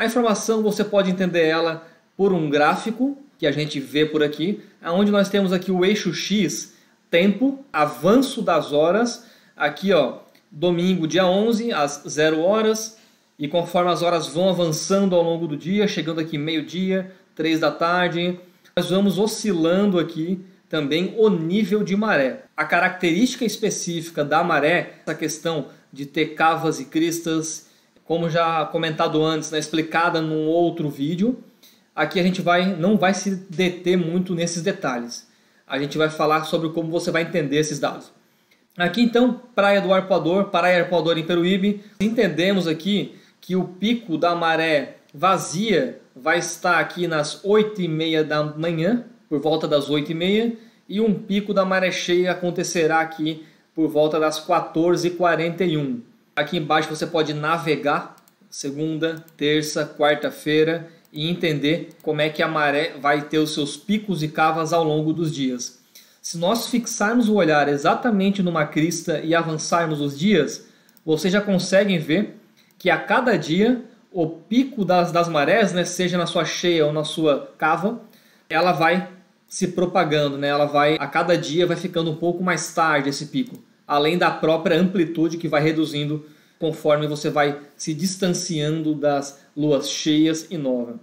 A informação você pode entender ela por um gráfico que a gente vê por aqui, aonde nós temos aqui o eixo X, tempo, avanço das horas, aqui ó, domingo dia 11 às 0 horas, e conforme as horas vão avançando ao longo do dia, chegando aqui meio-dia, 3 da tarde, nós vamos oscilando aqui também o nível de maré. A característica específica da maré, essa questão de ter cavas e cristas como já comentado antes, né, explicada num outro vídeo. Aqui a gente vai, não vai se deter muito nesses detalhes. A gente vai falar sobre como você vai entender esses dados. Aqui então, Praia do Arpoador, Praia Arpoador em Peruíbe. Entendemos aqui que o pico da maré vazia vai estar aqui nas 8h30 da manhã, por volta das 8h30, e um pico da maré cheia acontecerá aqui por volta das 14h41. Aqui embaixo você pode navegar segunda, terça, quarta-feira e entender como é que a maré vai ter os seus picos e cavas ao longo dos dias. Se nós fixarmos o olhar exatamente numa crista e avançarmos os dias, vocês já conseguem ver que a cada dia o pico das, das marés, né, seja na sua cheia ou na sua cava, ela vai se propagando, né? ela vai a cada dia vai ficando um pouco mais tarde esse pico além da própria amplitude que vai reduzindo conforme você vai se distanciando das luas cheias e nova.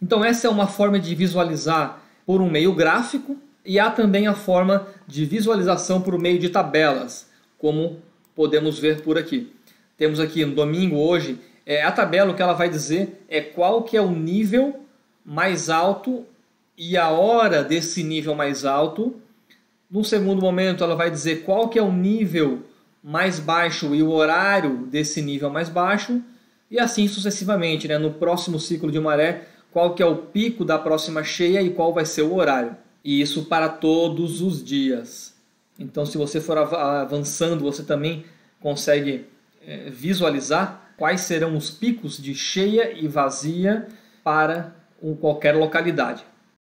Então essa é uma forma de visualizar por um meio gráfico e há também a forma de visualização por meio de tabelas, como podemos ver por aqui. Temos aqui no domingo hoje é, a tabela o que ela vai dizer é qual que é o nível mais alto e a hora desse nível mais alto num segundo momento, ela vai dizer qual que é o nível mais baixo e o horário desse nível mais baixo, e assim sucessivamente, né? no próximo ciclo de maré, qual que é o pico da próxima cheia e qual vai ser o horário. E isso para todos os dias. Então, se você for avançando, você também consegue é, visualizar quais serão os picos de cheia e vazia para qualquer localidade.